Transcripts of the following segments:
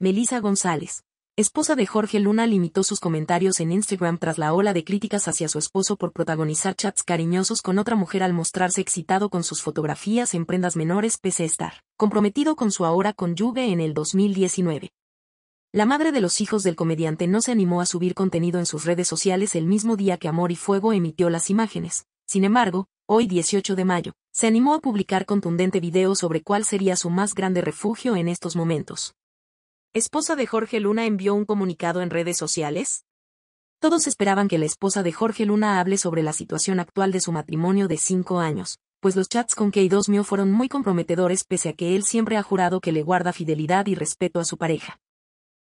Melissa González, esposa de Jorge Luna, limitó sus comentarios en Instagram tras la ola de críticas hacia su esposo por protagonizar chats cariñosos con otra mujer al mostrarse excitado con sus fotografías en prendas menores pese a estar comprometido con su ahora conyugue en el 2019. La madre de los hijos del comediante no se animó a subir contenido en sus redes sociales el mismo día que Amor y Fuego emitió las imágenes. Sin embargo, hoy 18 de mayo, se animó a publicar contundente video sobre cuál sería su más grande refugio en estos momentos esposa de Jorge Luna envió un comunicado en redes sociales? Todos esperaban que la esposa de Jorge Luna hable sobre la situación actual de su matrimonio de cinco años, pues los chats con dos Dosmio fueron muy comprometedores pese a que él siempre ha jurado que le guarda fidelidad y respeto a su pareja.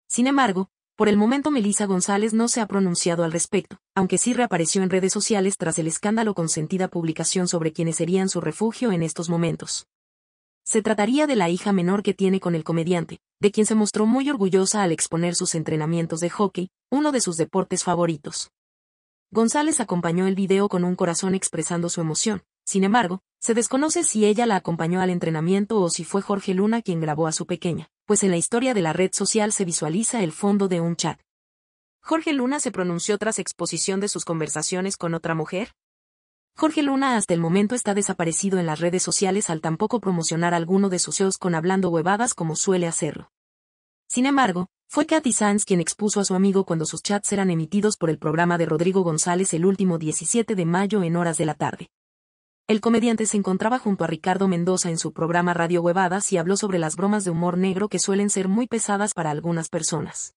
Sin embargo, por el momento Melissa González no se ha pronunciado al respecto, aunque sí reapareció en redes sociales tras el escándalo con sentida publicación sobre quienes serían su refugio en estos momentos. Se trataría de la hija menor que tiene con el comediante, de quien se mostró muy orgullosa al exponer sus entrenamientos de hockey, uno de sus deportes favoritos. González acompañó el video con un corazón expresando su emoción, sin embargo, se desconoce si ella la acompañó al entrenamiento o si fue Jorge Luna quien grabó a su pequeña, pues en la historia de la red social se visualiza el fondo de un chat. Jorge Luna se pronunció tras exposición de sus conversaciones con otra mujer, Jorge Luna hasta el momento está desaparecido en las redes sociales al tampoco promocionar alguno de sus shows con hablando huevadas como suele hacerlo. Sin embargo, fue Katy Sanz quien expuso a su amigo cuando sus chats eran emitidos por el programa de Rodrigo González el último 17 de mayo en horas de la tarde. El comediante se encontraba junto a Ricardo Mendoza en su programa Radio Huevadas y habló sobre las bromas de humor negro que suelen ser muy pesadas para algunas personas.